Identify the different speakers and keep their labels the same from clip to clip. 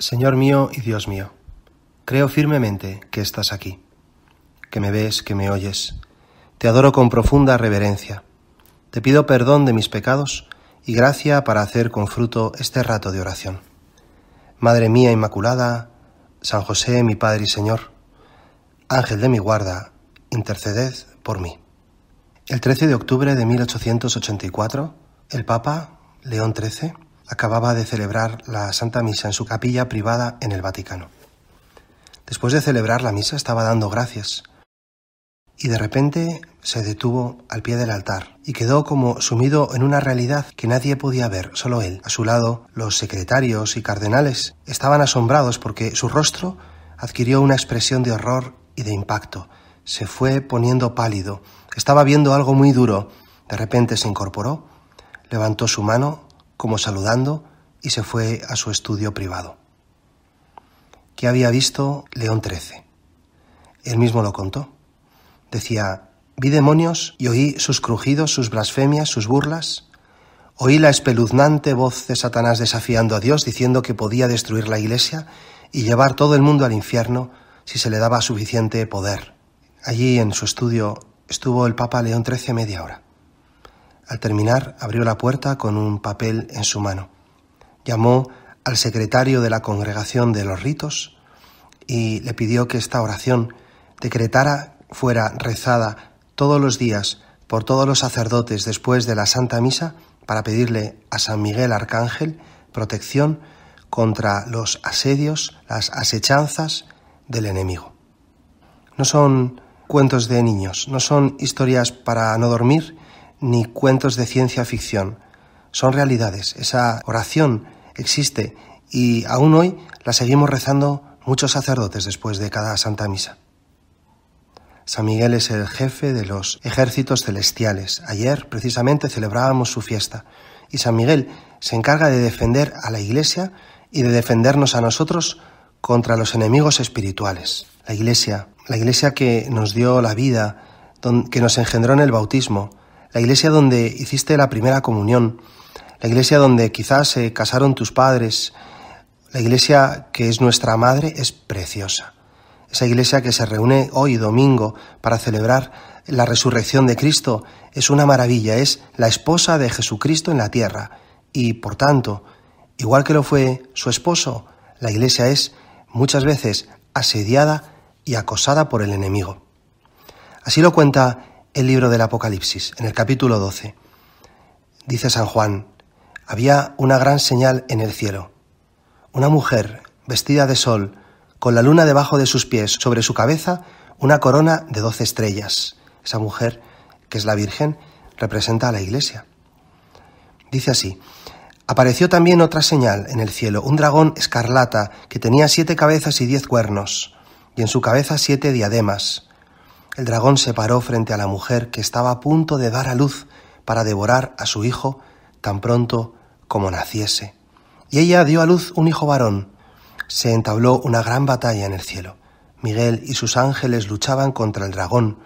Speaker 1: Señor mío y Dios mío, creo firmemente que estás aquí, que me ves, que me oyes. Te adoro con profunda reverencia. Te pido perdón de mis pecados y gracia para hacer con fruto este rato de oración. Madre mía Inmaculada, San José, mi Padre y Señor, Ángel de mi guarda, interceded por mí. El 13 de octubre de 1884, el Papa, León XIII, acababa de celebrar la Santa Misa en su capilla privada en el Vaticano. Después de celebrar la misa estaba dando gracias y de repente se detuvo al pie del altar y quedó como sumido en una realidad que nadie podía ver, solo él. A su lado, los secretarios y cardenales estaban asombrados porque su rostro adquirió una expresión de horror y de impacto. Se fue poniendo pálido, estaba viendo algo muy duro. De repente se incorporó, levantó su mano como saludando, y se fue a su estudio privado. ¿Qué había visto León XIII? Él mismo lo contó. Decía, vi demonios y oí sus crujidos, sus blasfemias, sus burlas. Oí la espeluznante voz de Satanás desafiando a Dios, diciendo que podía destruir la iglesia y llevar todo el mundo al infierno si se le daba suficiente poder. Allí en su estudio estuvo el Papa León XIII media hora. Al terminar, abrió la puerta con un papel en su mano. Llamó al secretario de la Congregación de los Ritos y le pidió que esta oración decretara fuera rezada todos los días por todos los sacerdotes después de la Santa Misa para pedirle a San Miguel Arcángel protección contra los asedios, las asechanzas del enemigo. No son cuentos de niños, no son historias para no dormir, ni cuentos de ciencia ficción. Son realidades. Esa oración existe y aún hoy la seguimos rezando muchos sacerdotes después de cada Santa Misa. San Miguel es el jefe de los ejércitos celestiales. Ayer precisamente celebrábamos su fiesta y San Miguel se encarga de defender a la Iglesia y de defendernos a nosotros contra los enemigos espirituales. La Iglesia, la Iglesia que nos dio la vida, que nos engendró en el bautismo, la iglesia donde hiciste la primera comunión, la iglesia donde quizás se eh, casaron tus padres, la iglesia que es nuestra madre es preciosa. Esa iglesia que se reúne hoy domingo para celebrar la resurrección de Cristo es una maravilla, es la esposa de Jesucristo en la tierra y, por tanto, igual que lo fue su esposo, la iglesia es muchas veces asediada y acosada por el enemigo. Así lo cuenta el libro del Apocalipsis, en el capítulo 12. Dice San Juan, había una gran señal en el cielo. Una mujer vestida de sol, con la luna debajo de sus pies, sobre su cabeza una corona de doce estrellas. Esa mujer, que es la Virgen, representa a la Iglesia. Dice así, apareció también otra señal en el cielo, un dragón escarlata que tenía siete cabezas y diez cuernos, y en su cabeza siete diademas el dragón se paró frente a la mujer que estaba a punto de dar a luz para devorar a su hijo tan pronto como naciese. Y ella dio a luz un hijo varón. Se entabló una gran batalla en el cielo. Miguel y sus ángeles luchaban contra el dragón.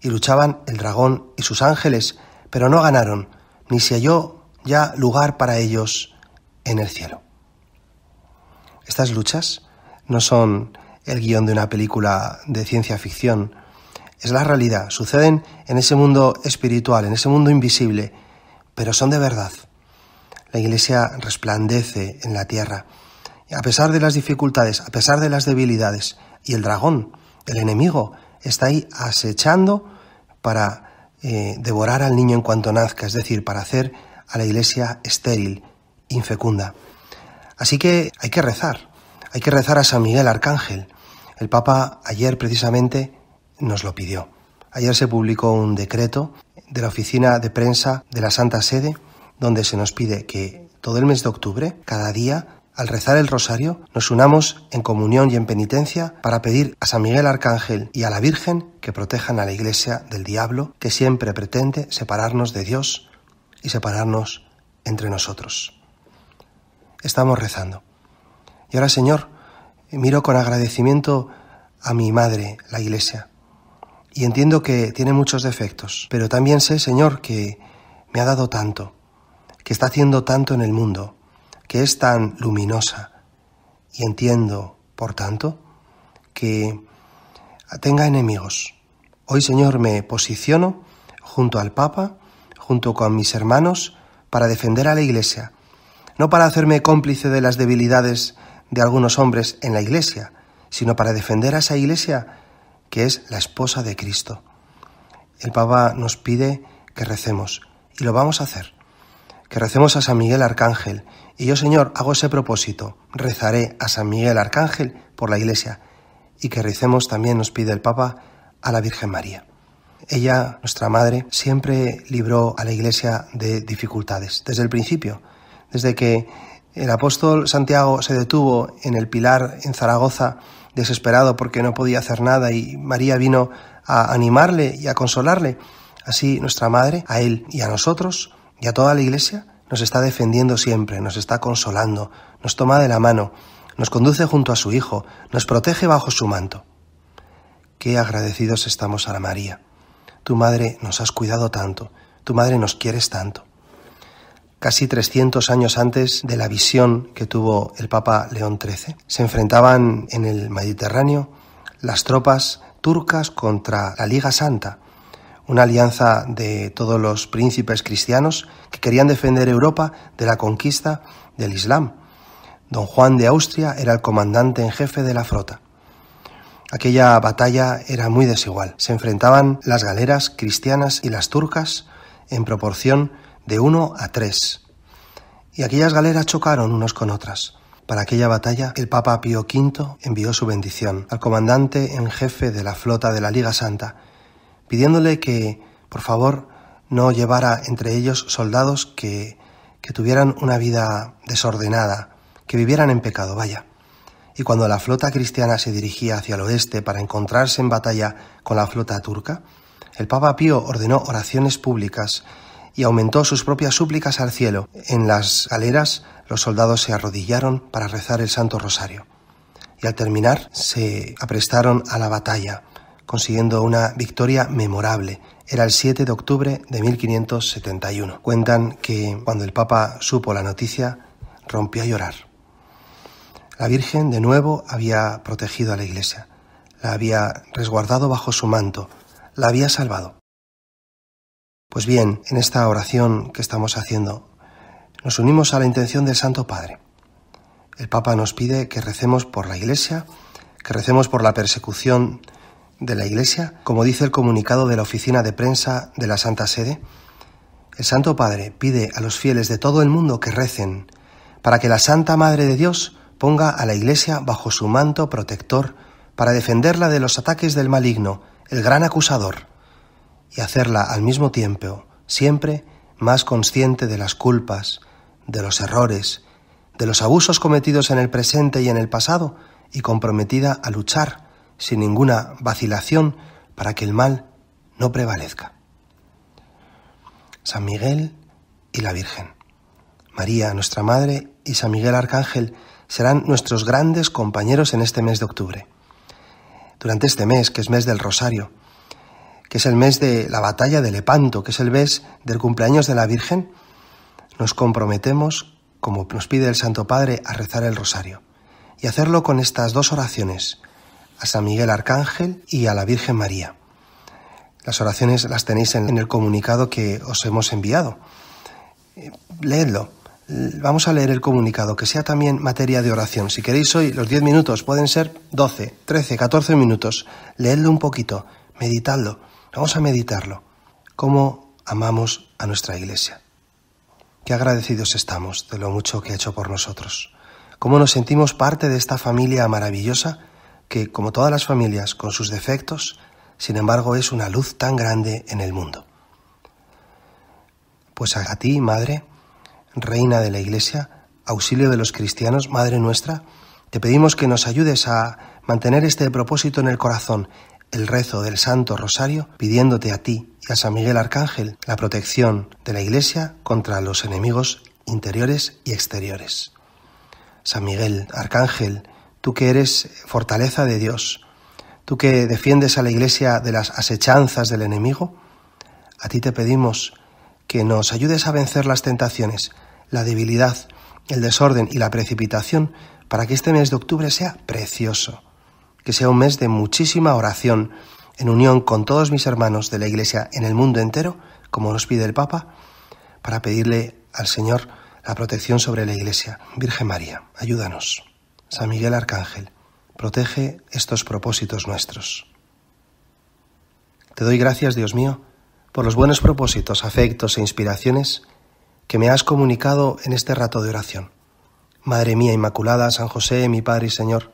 Speaker 1: Y luchaban el dragón y sus ángeles, pero no ganaron, ni se halló ya lugar para ellos en el cielo. Estas luchas no son el guión de una película de ciencia ficción, es la realidad, suceden en ese mundo espiritual, en ese mundo invisible, pero son de verdad. La Iglesia resplandece en la tierra, a pesar de las dificultades, a pesar de las debilidades, y el dragón, el enemigo, está ahí acechando para eh, devorar al niño en cuanto nazca, es decir, para hacer a la Iglesia estéril, infecunda. Así que hay que rezar, hay que rezar a San Miguel Arcángel. El Papa ayer precisamente nos lo pidió. Ayer se publicó un decreto de la oficina de prensa de la Santa Sede donde se nos pide que todo el mes de octubre, cada día, al rezar el rosario, nos unamos en comunión y en penitencia para pedir a San Miguel Arcángel y a la Virgen que protejan a la Iglesia del diablo, que siempre pretende separarnos de Dios y separarnos entre nosotros. Estamos rezando. Y ahora, Señor, miro con agradecimiento a mi madre, la Iglesia, y entiendo que tiene muchos defectos, pero también sé, Señor, que me ha dado tanto, que está haciendo tanto en el mundo, que es tan luminosa, y entiendo, por tanto, que tenga enemigos. Hoy, Señor, me posiciono junto al Papa, junto con mis hermanos, para defender a la Iglesia, no para hacerme cómplice de las debilidades de algunos hombres en la Iglesia, sino para defender a esa Iglesia que es la esposa de Cristo. El Papa nos pide que recemos, y lo vamos a hacer. Que recemos a San Miguel Arcángel, y yo, Señor, hago ese propósito, rezaré a San Miguel Arcángel por la Iglesia, y que recemos también, nos pide el Papa, a la Virgen María. Ella, nuestra Madre, siempre libró a la Iglesia de dificultades, desde el principio, desde que el apóstol Santiago se detuvo en el pilar en Zaragoza desesperado porque no podía hacer nada y María vino a animarle y a consolarle. Así nuestra Madre, a Él y a nosotros y a toda la Iglesia, nos está defendiendo siempre, nos está consolando, nos toma de la mano, nos conduce junto a su Hijo, nos protege bajo su manto. Qué agradecidos estamos a la María. Tu Madre nos has cuidado tanto, tu Madre nos quieres tanto casi 300 años antes de la visión que tuvo el Papa León XIII. Se enfrentaban en el Mediterráneo las tropas turcas contra la Liga Santa, una alianza de todos los príncipes cristianos que querían defender Europa de la conquista del Islam. Don Juan de Austria era el comandante en jefe de la flota. Aquella batalla era muy desigual. Se enfrentaban las galeras cristianas y las turcas en proporción de uno a tres. Y aquellas galeras chocaron unos con otras. Para aquella batalla, el Papa Pío V envió su bendición al comandante en jefe de la flota de la Liga Santa, pidiéndole que, por favor, no llevara entre ellos soldados que, que tuvieran una vida desordenada, que vivieran en pecado, vaya. Y cuando la flota cristiana se dirigía hacia el oeste para encontrarse en batalla con la flota turca, el Papa Pío ordenó oraciones públicas y aumentó sus propias súplicas al cielo. En las galeras los soldados se arrodillaron para rezar el Santo Rosario y al terminar se aprestaron a la batalla, consiguiendo una victoria memorable. Era el 7 de octubre de 1571. Cuentan que cuando el Papa supo la noticia, rompió a llorar. La Virgen de nuevo había protegido a la Iglesia, la había resguardado bajo su manto, la había salvado. Pues bien, en esta oración que estamos haciendo, nos unimos a la intención del Santo Padre. El Papa nos pide que recemos por la Iglesia, que recemos por la persecución de la Iglesia, como dice el comunicado de la oficina de prensa de la Santa Sede. El Santo Padre pide a los fieles de todo el mundo que recen para que la Santa Madre de Dios ponga a la Iglesia bajo su manto protector para defenderla de los ataques del maligno, el gran acusador y hacerla al mismo tiempo siempre más consciente de las culpas, de los errores, de los abusos cometidos en el presente y en el pasado, y comprometida a luchar sin ninguna vacilación para que el mal no prevalezca. San Miguel y la Virgen. María, nuestra Madre, y San Miguel Arcángel serán nuestros grandes compañeros en este mes de octubre. Durante este mes, que es mes del Rosario, que es el mes de la batalla de Lepanto, que es el mes del cumpleaños de la Virgen, nos comprometemos, como nos pide el Santo Padre, a rezar el rosario y hacerlo con estas dos oraciones, a San Miguel Arcángel y a la Virgen María. Las oraciones las tenéis en el comunicado que os hemos enviado. Eh, leedlo. Vamos a leer el comunicado, que sea también materia de oración. Si queréis hoy, los 10 minutos pueden ser 12, 13, 14 minutos. Leedlo un poquito, meditadlo Vamos a meditarlo. ¿Cómo amamos a nuestra iglesia? Qué agradecidos estamos de lo mucho que ha hecho por nosotros. Cómo nos sentimos parte de esta familia maravillosa que, como todas las familias, con sus defectos, sin embargo es una luz tan grande en el mundo. Pues a ti, Madre, Reina de la Iglesia, auxilio de los cristianos, Madre nuestra, te pedimos que nos ayudes a mantener este propósito en el corazón, el rezo del Santo Rosario pidiéndote a ti y a San Miguel Arcángel la protección de la Iglesia contra los enemigos interiores y exteriores. San Miguel Arcángel, tú que eres fortaleza de Dios, tú que defiendes a la Iglesia de las asechanzas del enemigo, a ti te pedimos que nos ayudes a vencer las tentaciones, la debilidad, el desorden y la precipitación para que este mes de octubre sea precioso que sea un mes de muchísima oración en unión con todos mis hermanos de la Iglesia en el mundo entero, como nos pide el Papa, para pedirle al Señor la protección sobre la Iglesia. Virgen María, ayúdanos. San Miguel Arcángel, protege estos propósitos nuestros. Te doy gracias, Dios mío, por los buenos propósitos, afectos e inspiraciones que me has comunicado en este rato de oración. Madre mía Inmaculada, San José, mi Padre y Señor,